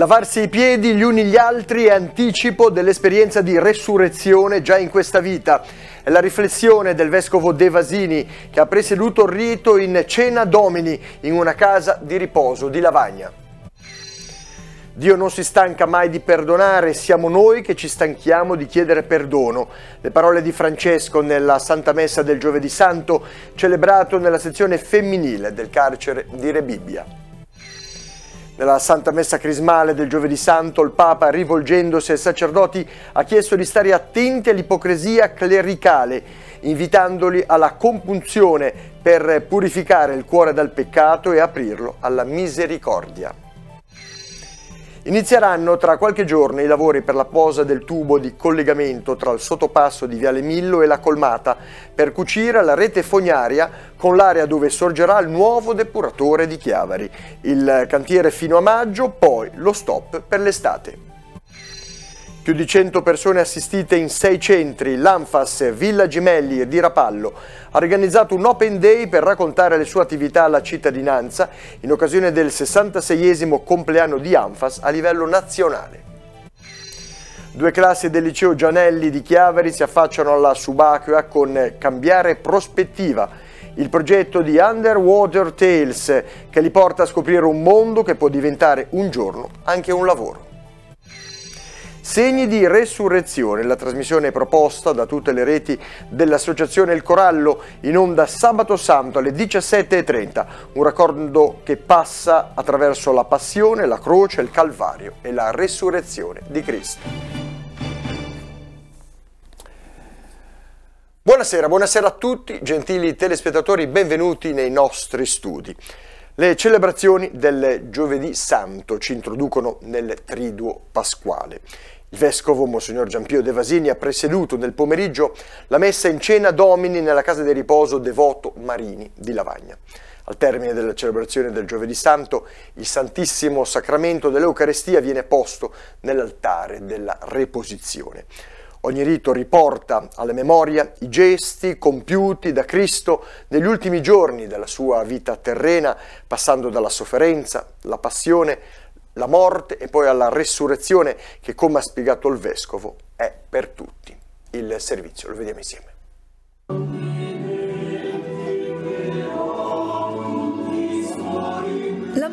Lavarsi i piedi gli uni gli altri è anticipo dell'esperienza di resurrezione già in questa vita. È la riflessione del vescovo De Vasini che ha presieduto il rito in Cena Domini in una casa di riposo di Lavagna. Dio non si stanca mai di perdonare, siamo noi che ci stanchiamo di chiedere perdono. Le parole di Francesco nella Santa Messa del Giovedì Santo, celebrato nella sezione femminile del carcere di Rebibbia. Nella Santa Messa Crismale del Giovedì Santo il Papa, rivolgendosi ai sacerdoti, ha chiesto di stare attenti all'ipocrisia clericale, invitandoli alla compunzione per purificare il cuore dal peccato e aprirlo alla misericordia. Inizieranno tra qualche giorno i lavori per la posa del tubo di collegamento tra il sottopasso di Viale Millo e la Colmata per cucire la rete fognaria con l'area dove sorgerà il nuovo depuratore di Chiavari. Il cantiere fino a maggio, poi lo stop per l'estate. Più di 100 persone assistite in sei centri, l'Anfas, Villa Gimelli e di Rapallo, ha organizzato un Open Day per raccontare le sue attività alla cittadinanza in occasione del 66esimo compleanno di Anfas a livello nazionale. Due classi del liceo Gianelli di Chiaveri si affacciano alla subacquea con Cambiare prospettiva, il progetto di Underwater Tales che li porta a scoprire un mondo che può diventare un giorno anche un lavoro. Segni di resurrezione, la trasmissione proposta da tutte le reti dell'Associazione Il Corallo in onda sabato santo alle 17.30, un raccordo che passa attraverso la passione, la croce, il calvario e la resurrezione di Cristo. Buonasera, buonasera a tutti, gentili telespettatori, benvenuti nei nostri studi. Le celebrazioni del giovedì santo ci introducono nel triduo pasquale. Il vescovo, Monsignor Giampio De Vasini, ha presieduto nel pomeriggio la messa in cena domini nella casa di riposo devoto Marini di Lavagna. Al termine della celebrazione del Giovedì Santo, il Santissimo Sacramento dell'Eucarestia viene posto nell'altare della Reposizione. Ogni rito riporta alla memoria i gesti compiuti da Cristo negli ultimi giorni della sua vita terrena, passando dalla sofferenza, la passione, la morte e poi alla resurrezione che, come ha spiegato il Vescovo, è per tutti il servizio. Lo vediamo insieme.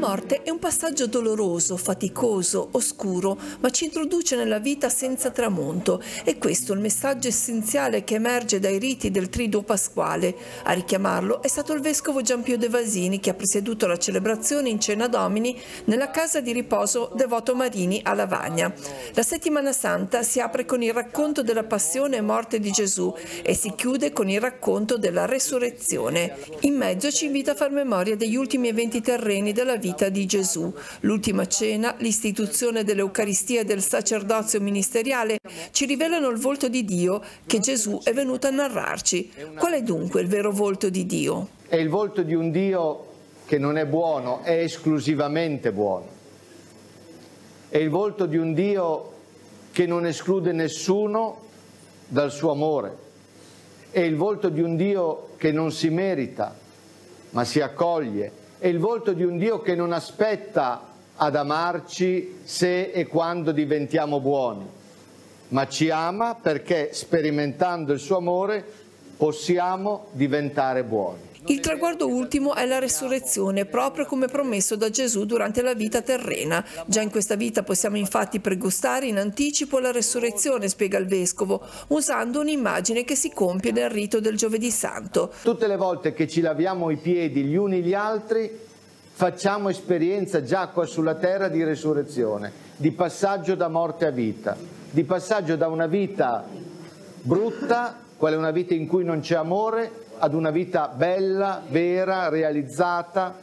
morte è un passaggio doloroso, faticoso, oscuro, ma ci introduce nella vita senza tramonto e questo è il messaggio essenziale che emerge dai riti del Triduo Pasquale. A richiamarlo è stato il vescovo Giampio De Vasini che ha presieduto la celebrazione in cena domini nella casa di riposo Devoto Marini a Lavagna. La settimana santa si apre con il racconto della passione e morte di Gesù e si chiude con il racconto della resurrezione. In mezzo ci invita a far memoria degli ultimi eventi terreni della vita vita di Gesù. L'ultima cena, l'istituzione dell'Eucaristia e del sacerdozio ministeriale ci rivelano il volto di Dio che Gesù è venuto a narrarci. Qual è dunque il vero volto di Dio? È il volto di un Dio che non è buono, è esclusivamente buono. È il volto di un Dio che non esclude nessuno dal suo amore. È il volto di un Dio che non si merita, ma si accoglie è il volto di un Dio che non aspetta ad amarci se e quando diventiamo buoni, ma ci ama perché sperimentando il suo amore possiamo diventare buoni. Il traguardo ultimo è la resurrezione, proprio come promesso da Gesù durante la vita terrena. Già in questa vita possiamo infatti pregustare in anticipo la resurrezione, spiega il Vescovo, usando un'immagine che si compie nel rito del giovedì santo. Tutte le volte che ci laviamo i piedi gli uni gli altri, facciamo esperienza già qua sulla terra di resurrezione, di passaggio da morte a vita, di passaggio da una vita brutta, quella è una vita in cui non c'è amore, ad una vita bella, vera, realizzata,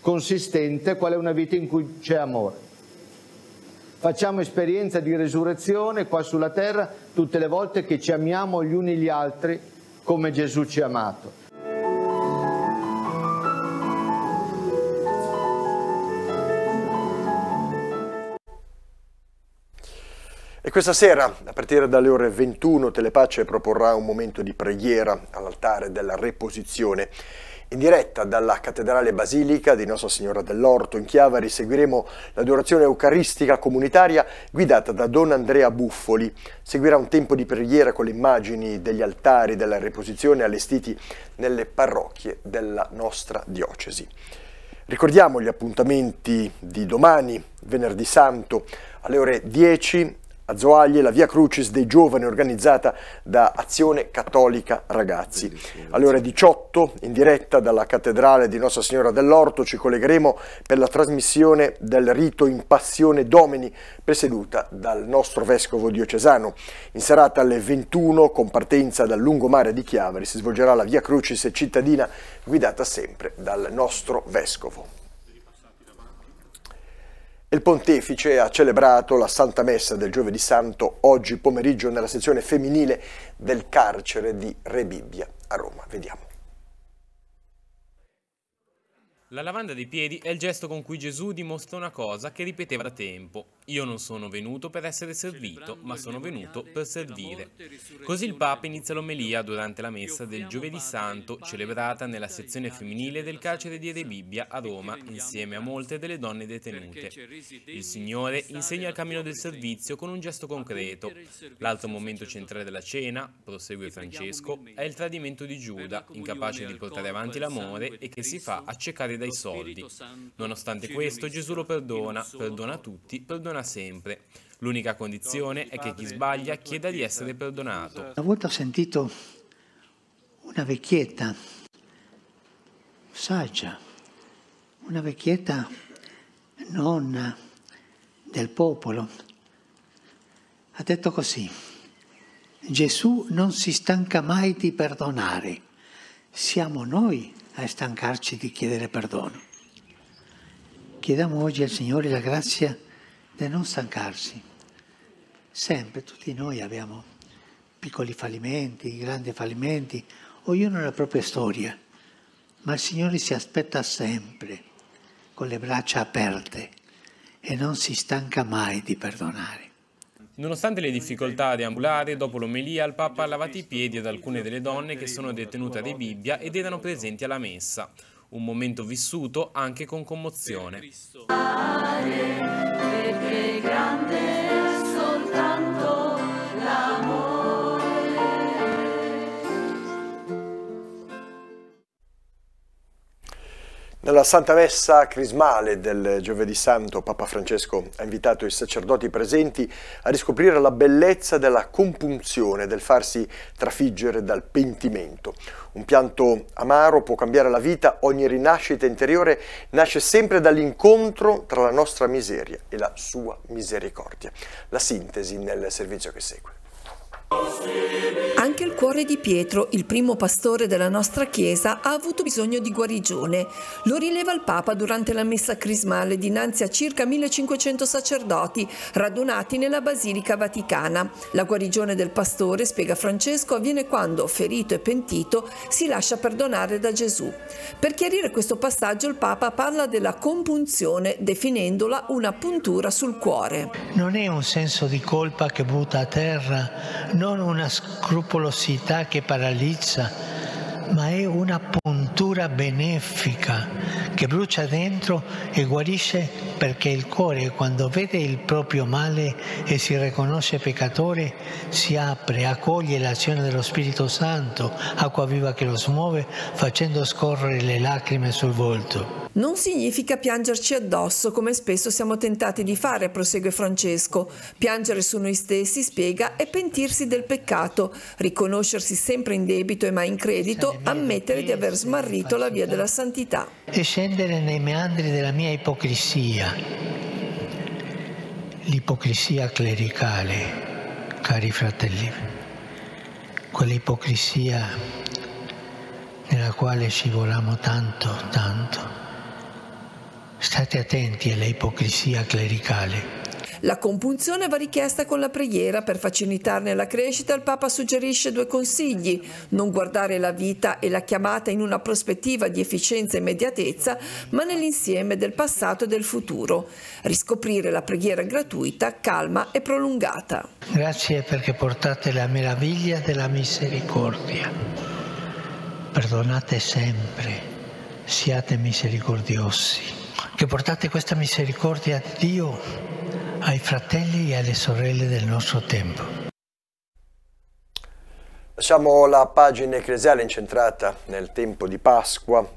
consistente, qual è una vita in cui c'è amore. Facciamo esperienza di resurrezione qua sulla terra tutte le volte che ci amiamo gli uni gli altri come Gesù ci ha amato. E questa sera, a partire dalle ore 21, Telepace proporrà un momento di preghiera all'altare della Reposizione. In diretta dalla Cattedrale Basilica di Nostra Signora dell'Orto in Chiavari seguiremo l'adorazione eucaristica comunitaria guidata da Don Andrea Buffoli. Seguirà un tempo di preghiera con le immagini degli altari della Reposizione allestiti nelle parrocchie della nostra diocesi. Ricordiamo gli appuntamenti di domani, venerdì santo, alle ore 10 a Zoaglie la Via Crucis dei Giovani organizzata da Azione Cattolica Ragazzi. Alle ore 18 in diretta dalla Cattedrale di Nostra Signora dell'Orto ci collegheremo per la trasmissione del rito in Passione Domini presieduta dal nostro Vescovo diocesano. In serata alle 21 con partenza dal lungomare di Chiavari si svolgerà la Via Crucis cittadina guidata sempre dal nostro Vescovo. Il pontefice ha celebrato la Santa Messa del Giovedì Santo oggi pomeriggio nella sezione femminile del carcere di Re Bibbia a Roma. Vediamo. La lavanda dei piedi è il gesto con cui Gesù dimostra una cosa che ripeteva da tempo, io non sono venuto per essere servito, ma sono venuto per servire. Così il Papa inizia l'omelia durante la messa del Giovedì Santo, celebrata nella sezione femminile cioè del carcere di Rebibbia a Roma, insieme a molte delle donne detenute. Il Signore insegna il cammino del servizio con un gesto concreto. L'altro momento centrale della cena, prosegue Francesco, è il tradimento di Giuda, incapace di portare avanti l'amore e che si fa accecare dai soldi. Nonostante questo, Gesù lo perdona, perdona a tutti, perdona perdona sempre. L'unica condizione è che chi sbaglia chieda di essere perdonato. Una volta ho sentito una vecchietta saggia, una vecchietta nonna del popolo, ha detto così, Gesù non si stanca mai di perdonare, siamo noi a stancarci di chiedere perdono. Chiediamo oggi al Signore la grazia di non stancarsi. Sempre, tutti noi abbiamo piccoli fallimenti, grandi fallimenti, ognuno ha la propria storia, ma il Signore si aspetta sempre con le braccia aperte e non si stanca mai di perdonare. Nonostante le difficoltà di ambulare, dopo l'omelia il Papa ha lavato i piedi ad alcune delle donne che sono detenute ad Bibbia ed erano presenti alla messa un momento vissuto anche con commozione. Per Nella Santa Messa crismale del giovedì santo, Papa Francesco ha invitato i sacerdoti presenti a riscoprire la bellezza della compunzione, del farsi trafiggere dal pentimento. Un pianto amaro può cambiare la vita, ogni rinascita interiore nasce sempre dall'incontro tra la nostra miseria e la sua misericordia. La sintesi nel servizio che segue. Anche il cuore di Pietro, il primo pastore della nostra Chiesa, ha avuto bisogno di guarigione. Lo rileva il Papa durante la messa crismale dinanzi a circa 1500 sacerdoti radunati nella Basilica Vaticana. La guarigione del pastore, spiega Francesco, avviene quando, ferito e pentito, si lascia perdonare da Gesù. Per chiarire questo passaggio il Papa parla della compunzione, definendola una puntura sul cuore. Non è un senso di colpa che butta a terra, no non una scrupolosità che paralizza, ma è una puntura benefica che brucia dentro e guarisce perché il cuore quando vede il proprio male e si riconosce peccatore si apre, accoglie l'azione dello Spirito Santo, acqua viva che lo smuove, facendo scorrere le lacrime sul volto. Non significa piangerci addosso come spesso siamo tentati di fare, prosegue Francesco. Piangere su noi stessi, spiega, è pentirsi del peccato, riconoscersi sempre in debito e mai in credito, ammettere di aver smarrito la via della santità. E scendere nei meandri della mia ipocrisia, l'ipocrisia clericale, cari fratelli, quell'ipocrisia nella quale scivolamo tanto, tanto state attenti alla ipocrisia clericale. La compunzione va richiesta con la preghiera per facilitarne la crescita. Il Papa suggerisce due consigli, non guardare la vita e la chiamata in una prospettiva di efficienza e immediatezza, ma nell'insieme del passato e del futuro. Riscoprire la preghiera gratuita, calma e prolungata. Grazie perché portate la meraviglia della misericordia. Perdonate sempre, siate misericordiosi che portate questa misericordia a Dio, ai fratelli e alle sorelle del nostro tempo. Lasciamo la pagina ecclesiale incentrata nel tempo di Pasqua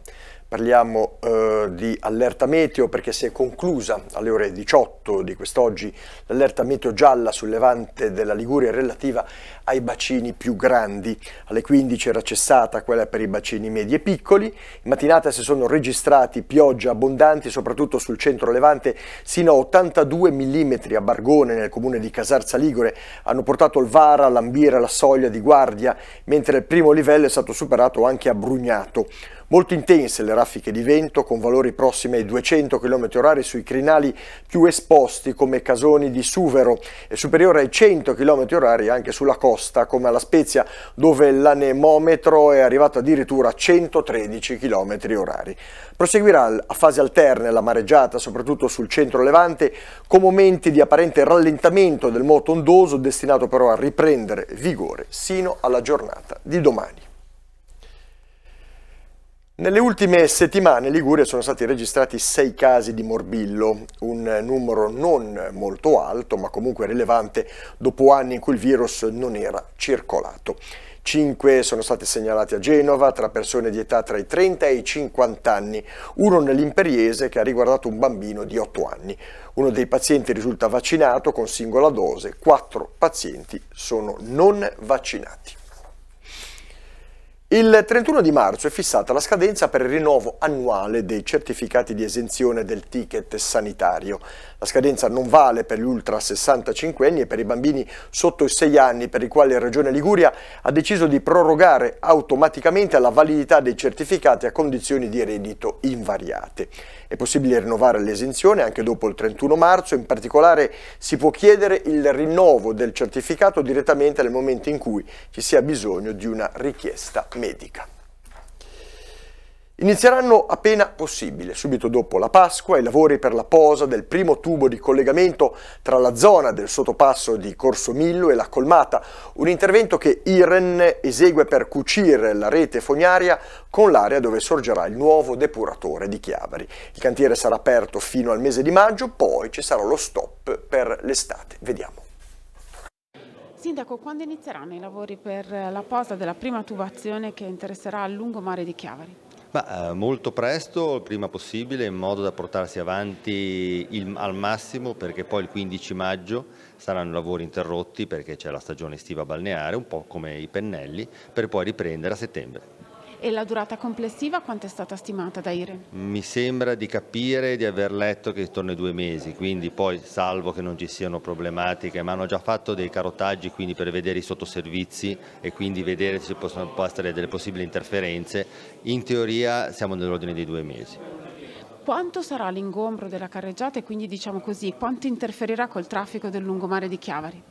Parliamo eh, di allerta meteo perché si è conclusa alle ore 18 di quest'oggi l'allerta meteo gialla sul levante della Liguria relativa ai bacini più grandi. Alle 15 era cessata quella per i bacini medi e piccoli. In mattinata si sono registrati piogge abbondanti soprattutto sul centro levante sino a 82 mm a Bargone nel comune di Casarza Ligure. Hanno portato il Vara, Lambira, la soglia di guardia mentre il primo livello è stato superato anche a Brugnato. Molto intense le raffiche di vento con valori prossimi ai 200 km/h sui crinali più esposti come Casoni di Suvero e superiore ai 100 km/h anche sulla costa come alla Spezia dove l'anemometro è arrivato addirittura a 113 km/h. Proseguirà a fasi alterne la mareggiata soprattutto sul centro levante con momenti di apparente rallentamento del moto ondoso destinato però a riprendere vigore sino alla giornata di domani. Nelle ultime settimane in Liguria sono stati registrati sei casi di morbillo, un numero non molto alto ma comunque rilevante dopo anni in cui il virus non era circolato. Cinque sono stati segnalati a Genova tra persone di età tra i 30 e i 50 anni, uno nell'imperiese che ha riguardato un bambino di 8 anni. Uno dei pazienti risulta vaccinato con singola dose, quattro pazienti sono non vaccinati. Il 31 di marzo è fissata la scadenza per il rinnovo annuale dei certificati di esenzione del ticket sanitario. La scadenza non vale per gli ultra 65 anni e per i bambini sotto i 6 anni per i quali la Regione Liguria ha deciso di prorogare automaticamente la validità dei certificati a condizioni di reddito invariate. È possibile rinnovare l'esenzione anche dopo il 31 marzo, in particolare si può chiedere il rinnovo del certificato direttamente nel momento in cui ci sia bisogno di una richiesta medica. Inizieranno appena possibile, subito dopo la Pasqua, i lavori per la posa del primo tubo di collegamento tra la zona del sottopasso di Corso Millo e la Colmata, un intervento che IREN esegue per cucire la rete fognaria con l'area dove sorgerà il nuovo depuratore di Chiavari. Il cantiere sarà aperto fino al mese di maggio, poi ci sarà lo stop per l'estate. Vediamo. Sindaco, quando inizieranno i lavori per la posa della prima tubazione che interesserà il lungomare di Chiavari? Ma, eh, molto presto, il prima possibile, in modo da portarsi avanti il, al massimo perché poi il 15 maggio saranno lavori interrotti perché c'è la stagione estiva balneare, un po' come i pennelli, per poi riprendere a settembre. E la durata complessiva quanto è stata stimata da IRE? Mi sembra di capire di aver letto che torna ai due mesi, quindi poi salvo che non ci siano problematiche, ma hanno già fatto dei carotaggi quindi per vedere i sottoservizi e quindi vedere se possono essere delle possibili interferenze. In teoria siamo nell'ordine dei due mesi quanto sarà l'ingombro della carreggiata e quindi diciamo così, quanto interferirà col traffico del lungomare di Chiavari?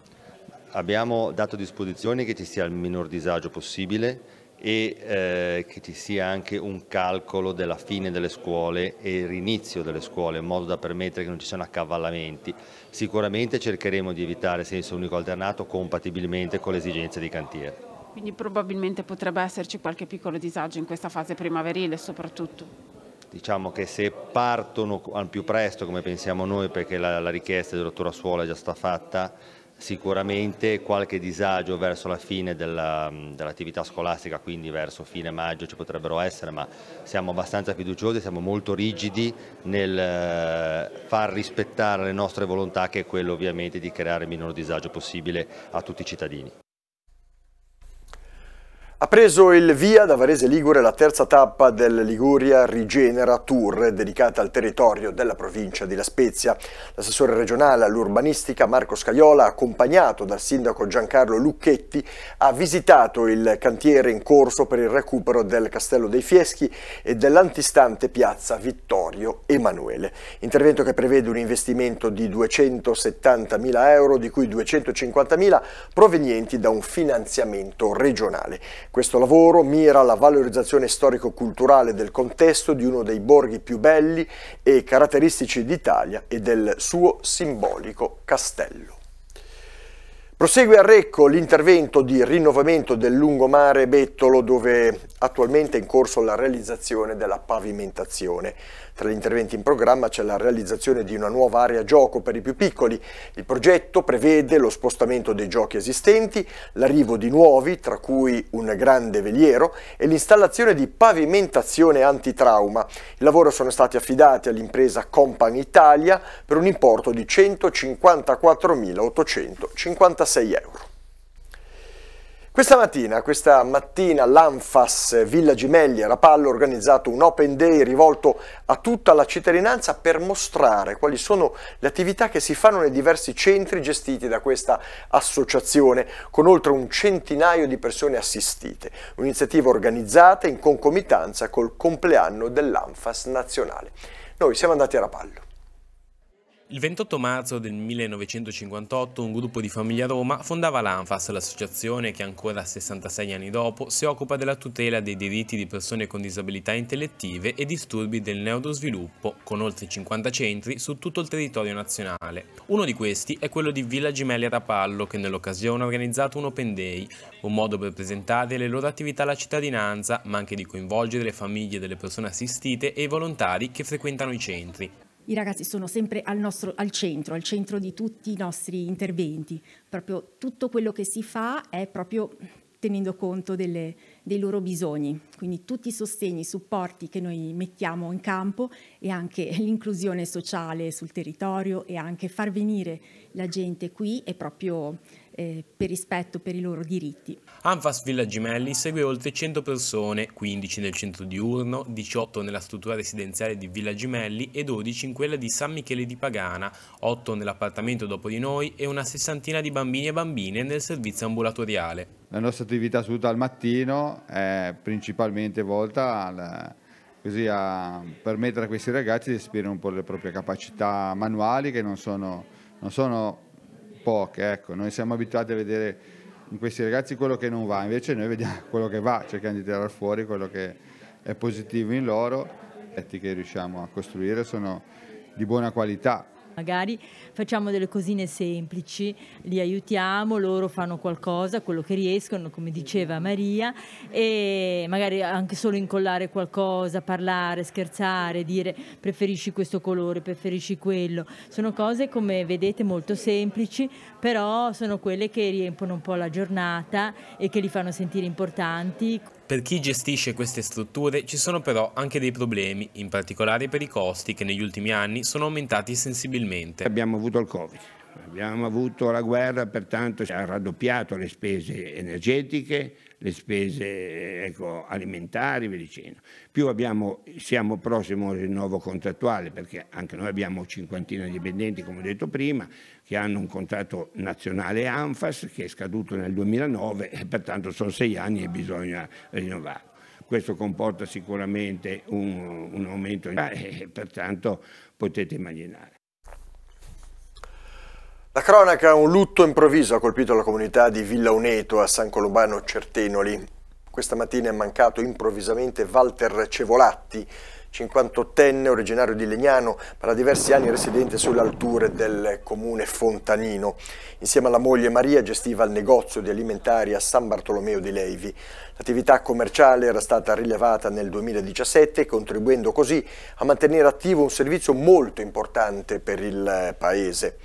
Abbiamo dato disposizione che ci sia il minor disagio possibile e eh, che ci sia anche un calcolo della fine delle scuole e l'inizio delle scuole in modo da permettere che non ci siano accavallamenti. Sicuramente cercheremo di evitare senso unico alternato compatibilmente con le esigenze di cantiere. Quindi probabilmente potrebbe esserci qualche piccolo disagio in questa fase primaverile soprattutto diciamo che se partono al più presto come pensiamo noi perché la, la richiesta di rottura suola è già stata fatta Sicuramente qualche disagio verso la fine dell'attività dell scolastica, quindi verso fine maggio ci potrebbero essere, ma siamo abbastanza fiduciosi, siamo molto rigidi nel eh, far rispettare le nostre volontà, che è quello ovviamente di creare il minor disagio possibile a tutti i cittadini. Ha preso il via da Varese Ligure la terza tappa del Liguria Rigenera Tour dedicata al territorio della provincia di La Spezia. L'assessore regionale all'urbanistica Marco Scaiola, accompagnato dal sindaco Giancarlo Lucchetti, ha visitato il cantiere in corso per il recupero del Castello dei Fieschi e dell'antistante piazza Vittorio Emanuele. Intervento che prevede un investimento di 270.000 euro, di cui 250.000 provenienti da un finanziamento regionale. Questo lavoro mira alla valorizzazione storico-culturale del contesto di uno dei borghi più belli e caratteristici d'Italia e del suo simbolico castello. Prosegue a Recco l'intervento di rinnovamento del lungomare Bettolo dove attualmente è in corso la realizzazione della pavimentazione. Tra gli interventi in programma c'è la realizzazione di una nuova area gioco per i più piccoli. Il progetto prevede lo spostamento dei giochi esistenti, l'arrivo di nuovi, tra cui un grande veliero, e l'installazione di pavimentazione antitrauma. Il lavoro sono stati affidati all'impresa Company Italia per un importo di 154.856 36 euro. Questa mattina, questa mattina l'Anfas Villa Gimelli a Rapallo ha organizzato un open day rivolto a tutta la cittadinanza per mostrare quali sono le attività che si fanno nei diversi centri gestiti da questa associazione, con oltre un centinaio di persone assistite. Un'iniziativa organizzata in concomitanza col compleanno dell'Anfas nazionale. Noi siamo andati a Rapallo. Il 28 marzo del 1958 un gruppo di famiglia Roma fondava l'ANFAS, l'associazione che ancora 66 anni dopo si occupa della tutela dei diritti di persone con disabilità intellettive e disturbi del neurosviluppo, con oltre 50 centri su tutto il territorio nazionale. Uno di questi è quello di Villa Gimelli a Rapallo, che nell'occasione ha organizzato un Open Day, un modo per presentare le loro attività alla cittadinanza, ma anche di coinvolgere le famiglie delle persone assistite e i volontari che frequentano i centri i ragazzi sono sempre al, nostro, al centro, al centro di tutti i nostri interventi. Proprio tutto quello che si fa è proprio tenendo conto delle, dei loro bisogni. Quindi tutti i sostegni, i supporti che noi mettiamo in campo e anche l'inclusione sociale sul territorio e anche far venire la gente qui è proprio eh, per rispetto per i loro diritti. Anfas Villa Gimelli segue oltre 100 persone, 15 nel centro diurno, 18 nella struttura residenziale di Villa Gimelli e 12 in quella di San Michele di Pagana, 8 nell'appartamento dopo di noi e una sessantina di bambini e bambine nel servizio ambulatoriale. La nostra attività seduta al mattino è principalmente volta al così a permettere a questi ragazzi di esprimere un po' le proprie capacità manuali che non sono, non sono poche. Ecco, noi siamo abituati a vedere in questi ragazzi quello che non va, invece noi vediamo quello che va, cerchiamo di tirar fuori quello che è positivo in loro. I che riusciamo a costruire sono di buona qualità, magari facciamo delle cosine semplici, li aiutiamo, loro fanno qualcosa, quello che riescono, come diceva Maria, e magari anche solo incollare qualcosa, parlare, scherzare, dire preferisci questo colore, preferisci quello. Sono cose come vedete molto semplici, però sono quelle che riempiono un po' la giornata e che li fanno sentire importanti. Per chi gestisce queste strutture ci sono però anche dei problemi, in particolare per i costi che negli ultimi anni sono aumentati sensibilmente. Abbiamo avuto il Covid, Abbiamo avuto la guerra, pertanto ci ha raddoppiato le spese energetiche, le spese ecco, alimentari e via dicendo. Più abbiamo, siamo prossimi a un rinnovo contrattuale, perché anche noi abbiamo cinquantina di dipendenti, come ho detto prima, che hanno un contratto nazionale ANFAS che è scaduto nel 2009 e pertanto sono sei anni e bisogna rinnovarlo. Questo comporta sicuramente un, un aumento eh, e pertanto potete immaginare. La cronaca, un lutto improvviso ha colpito la comunità di Villa Uneto a San Colombano Certenoli. Questa mattina è mancato improvvisamente Walter Cevolatti, 58enne originario di Legnano, ma da diversi anni residente sulle alture del comune Fontanino. Insieme alla moglie Maria gestiva il negozio di alimentari a San Bartolomeo di Leivi. L'attività commerciale era stata rilevata nel 2017, contribuendo così a mantenere attivo un servizio molto importante per il paese.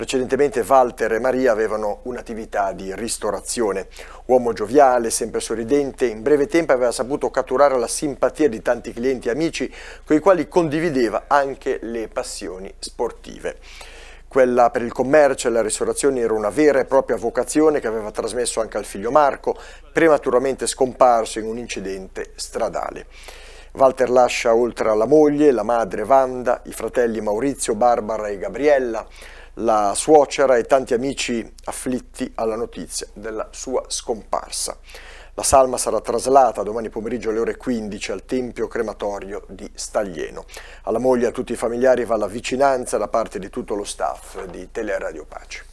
Precedentemente Walter e Maria avevano un'attività di ristorazione. Uomo gioviale, sempre sorridente, in breve tempo aveva saputo catturare la simpatia di tanti clienti e amici con i quali condivideva anche le passioni sportive. Quella per il commercio e la ristorazione era una vera e propria vocazione che aveva trasmesso anche al figlio Marco, prematuramente scomparso in un incidente stradale. Walter lascia oltre alla moglie, la madre Wanda, i fratelli Maurizio, Barbara e Gabriella la suocera e tanti amici afflitti alla notizia della sua scomparsa. La salma sarà traslata domani pomeriggio alle ore 15 al Tempio Crematorio di Staglieno. Alla moglie e a tutti i familiari va la vicinanza da parte di tutto lo staff di Teleradio Pace.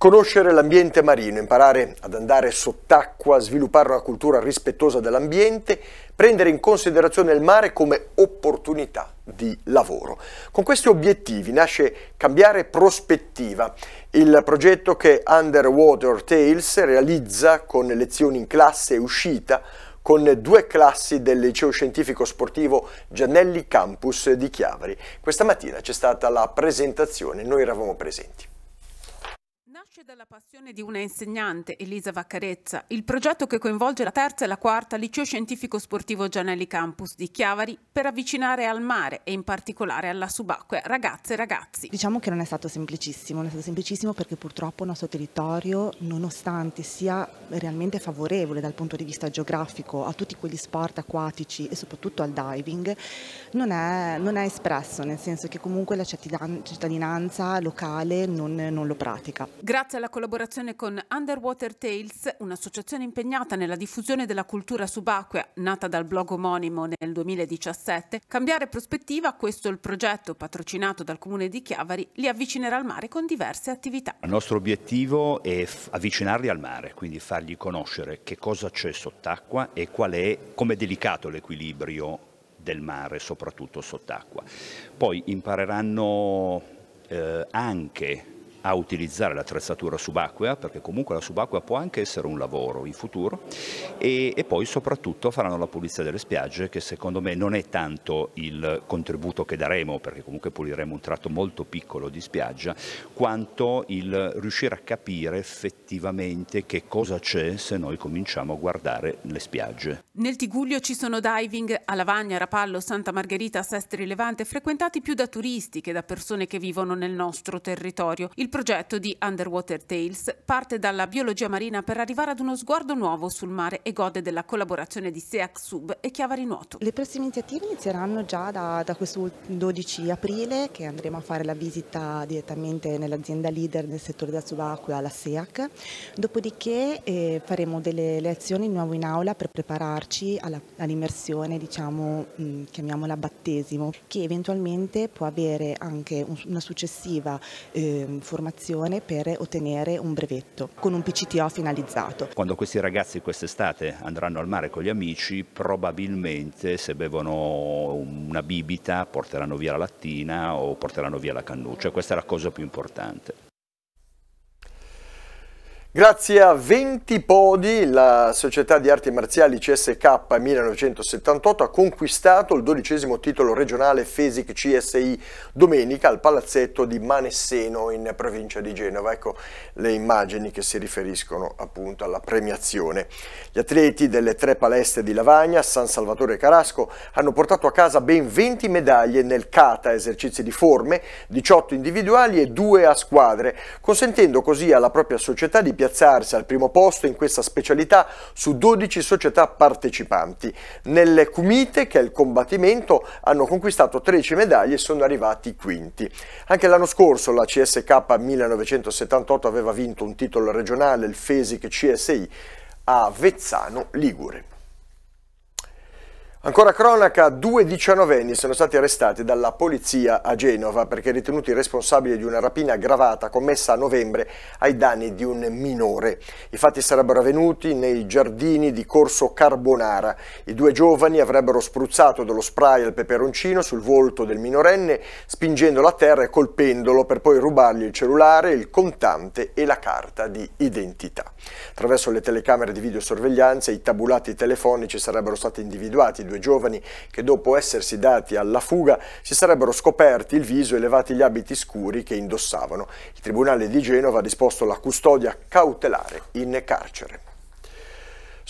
Conoscere l'ambiente marino, imparare ad andare sott'acqua, sviluppare una cultura rispettosa dell'ambiente, prendere in considerazione il mare come opportunità di lavoro. Con questi obiettivi nasce Cambiare prospettiva, il progetto che Underwater Tales realizza con lezioni in classe e uscita con due classi del liceo scientifico sportivo Giannelli Campus di Chiavari. Questa mattina c'è stata la presentazione, noi eravamo presenti. Nasce dalla passione di una insegnante, Elisa Vaccarezza, il progetto che coinvolge la terza e la quarta liceo scientifico sportivo Gianelli Campus di Chiavari per avvicinare al mare e in particolare alla subacquea ragazze e ragazzi. Diciamo che non è stato semplicissimo, non è stato semplicissimo perché purtroppo il nostro territorio, nonostante sia realmente favorevole dal punto di vista geografico a tutti quegli sport acquatici e soprattutto al diving, non è, non è espresso, nel senso che comunque la cittadinanza locale non, non lo pratica. Grazie grazie alla collaborazione con Underwater Tales, un'associazione impegnata nella diffusione della cultura subacquea nata dal blog omonimo nel 2017, Cambiare Prospettiva, questo è il progetto patrocinato dal comune di Chiavari, li avvicinerà al mare con diverse attività. Il nostro obiettivo è avvicinarli al mare, quindi fargli conoscere che cosa c'è sott'acqua e qual è, come è delicato l'equilibrio del mare, soprattutto sott'acqua. Poi impareranno eh, anche a utilizzare l'attrezzatura subacquea, perché comunque la subacquea può anche essere un lavoro in futuro, e, e, poi soprattutto faranno la pulizia delle spiagge, che secondo me non è tanto il contributo che daremo, perché comunque puliremo un tratto molto piccolo di spiaggia, quanto il riuscire a capire effettivamente che cosa c'è se noi cominciamo a guardare le spiagge. Nel Tiguglio ci sono diving a Lavagna, Rapallo, Santa Margherita, Sestri Levante, frequentati più da turisti che da persone che vivono nel nostro territorio. Il progetto di Underwater Tales parte dalla biologia marina per arrivare ad uno sguardo nuovo sul mare e gode della collaborazione di SEAC Sub e Chiavari Nuoto. Le prossime iniziative inizieranno già da, da questo 12 aprile che andremo a fare la visita direttamente nell'azienda leader nel settore della subacquea, la SEAC, dopodiché eh, faremo delle azioni di in aula per preparare avvicinarci alla, all'immersione, diciamo, mh, mm, chiamiamola battesimo, che eventualmente può avere anche un, una successiva eh, formazione per ottenere un brevetto con un PCTO finalizzato. Quando questi ragazzi quest'estate andranno al mare con gli amici, probabilmente se bevono una bibita porteranno via la lattina o porteranno via la cannuccia, cioè, questa è la cosa più importante. Grazie a 20 podi la società di arti marziali CSK 1978 ha conquistato il dodicesimo titolo regionale FESIC CSI domenica al palazzetto di Manesseno in provincia di Genova. Ecco le immagini che si riferiscono appunto alla premiazione. Gli atleti delle tre palestre di Lavagna, San Salvatore e Carasco hanno portato a casa ben 20 medaglie nel kata esercizi di forme, 18 individuali e 2 a squadre, consentendo così alla propria società di piazzarsi al primo posto in questa specialità su 12 società partecipanti. Nelle Kumite, che è il combattimento, hanno conquistato 13 medaglie e sono arrivati quinti. Anche l'anno scorso la CSK 1978 aveva vinto un titolo regionale, il FESIC CSI, a Vezzano Ligure. Ancora cronaca, due diciannovenni sono stati arrestati dalla polizia a Genova perché ritenuti responsabili di una rapina aggravata commessa a novembre ai danni di un minore. I fatti sarebbero avvenuti nei giardini di Corso Carbonara. I due giovani avrebbero spruzzato dello spray al peperoncino sul volto del minorenne, spingendolo a terra e colpendolo per poi rubargli il cellulare, il contante e la carta di identità. Attraverso le telecamere di videosorveglianza i tabulati telefonici sarebbero stati individuati due giovani che dopo essersi dati alla fuga si sarebbero scoperti il viso e levati gli abiti scuri che indossavano. Il Tribunale di Genova ha disposto la custodia cautelare in carcere.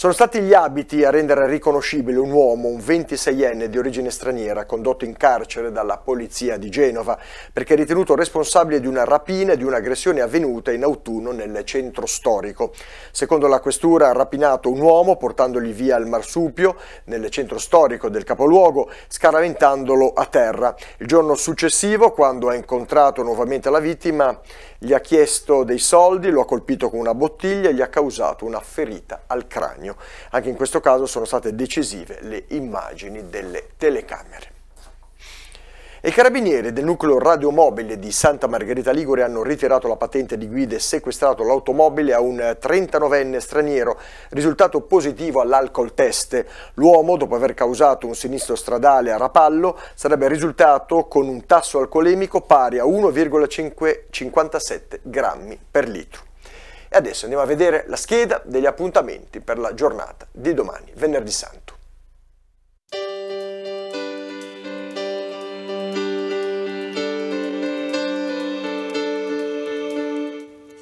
Sono stati gli abiti a rendere riconoscibile un uomo, un 26enne di origine straniera, condotto in carcere dalla polizia di Genova, perché ritenuto responsabile di una rapina e di un'aggressione avvenuta in autunno nel centro storico. Secondo la questura ha rapinato un uomo portandogli via il marsupio nel centro storico del capoluogo, scaraventandolo a terra. Il giorno successivo, quando ha incontrato nuovamente la vittima, gli ha chiesto dei soldi, lo ha colpito con una bottiglia e gli ha causato una ferita al cranio. Anche in questo caso sono state decisive le immagini delle telecamere. I carabinieri del nucleo radiomobile di Santa Margherita Ligure hanno ritirato la patente di guida e sequestrato l'automobile a un 39enne straniero, risultato positivo all'alcol test. L'uomo, dopo aver causato un sinistro stradale a Rapallo, sarebbe risultato con un tasso alcolemico pari a 1,57 grammi per litro. E adesso andiamo a vedere la scheda degli appuntamenti per la giornata di domani, venerdì santo.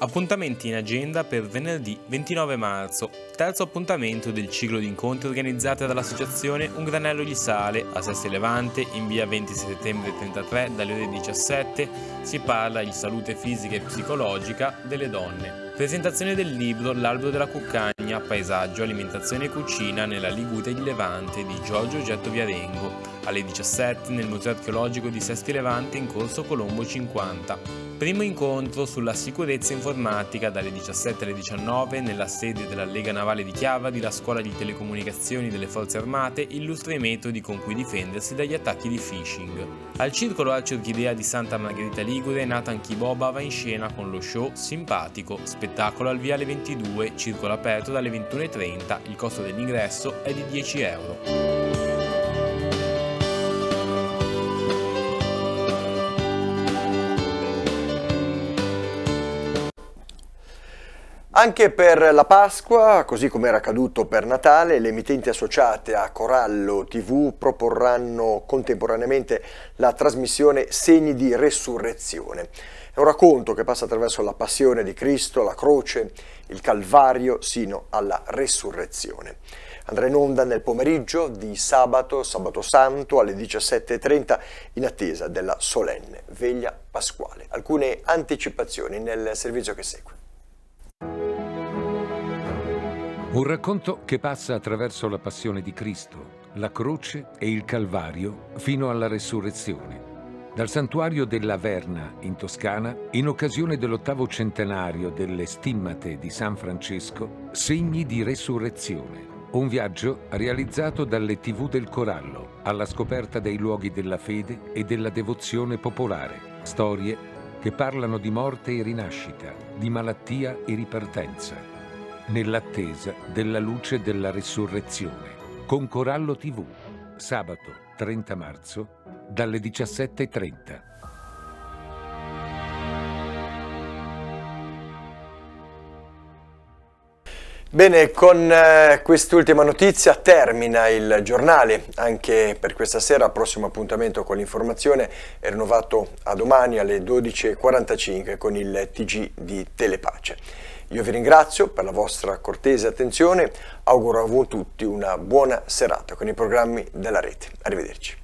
Appuntamenti in agenda per venerdì 29 marzo, terzo appuntamento del ciclo di incontri organizzati dall'associazione Un Granello di Sale a Sesti Levante in via 20 settembre 33 dalle ore 17 si parla di salute fisica e psicologica delle donne. Presentazione del libro L'albero della cuccagna, paesaggio, alimentazione e cucina nella Liguria di Levante di Giorgio Getto Viarengo alle 17 nel Museo Archeologico di Sesti Levante in corso Colombo 50. Primo incontro sulla sicurezza informatica dalle 17 alle 19 nella sede della Lega Navale di Chiavari, la scuola di telecomunicazioni delle Forze Armate illustra i metodi con cui difendersi dagli attacchi di phishing. Al circolo Arci di Santa Margherita Ligure, Nathan Kiboba va in scena con lo show Simpatico, spettacolo al Viale 22, circolo aperto dalle 21.30, il costo dell'ingresso è di 10 euro. Anche per la Pasqua, così come era accaduto per Natale, le emittenti associate a Corallo TV proporranno contemporaneamente la trasmissione Segni di Resurrezione. È un racconto che passa attraverso la passione di Cristo, la croce, il Calvario, sino alla Resurrezione. Andrà in onda nel pomeriggio di sabato, sabato santo, alle 17.30 in attesa della solenne veglia pasquale. Alcune anticipazioni nel servizio che segue. Un racconto che passa attraverso la passione di Cristo, la croce e il Calvario fino alla resurrezione. Dal santuario della Verna, in Toscana, in occasione dell'ottavo centenario delle stimmate di San Francesco, Segni di Resurrezione. Un viaggio realizzato dalle TV del Corallo alla scoperta dei luoghi della fede e della devozione popolare. Storie che parlano di morte e rinascita, di malattia e ripartenza nell'attesa della luce della risurrezione. Con Corallo TV, sabato 30 marzo, dalle 17.30. Bene, con eh, quest'ultima notizia termina il giornale, anche per questa sera, prossimo appuntamento con l'informazione è rinnovato a domani alle 12.45 con il TG di Telepace. Io vi ringrazio per la vostra cortese attenzione, auguro a voi tutti una buona serata con i programmi della rete. Arrivederci.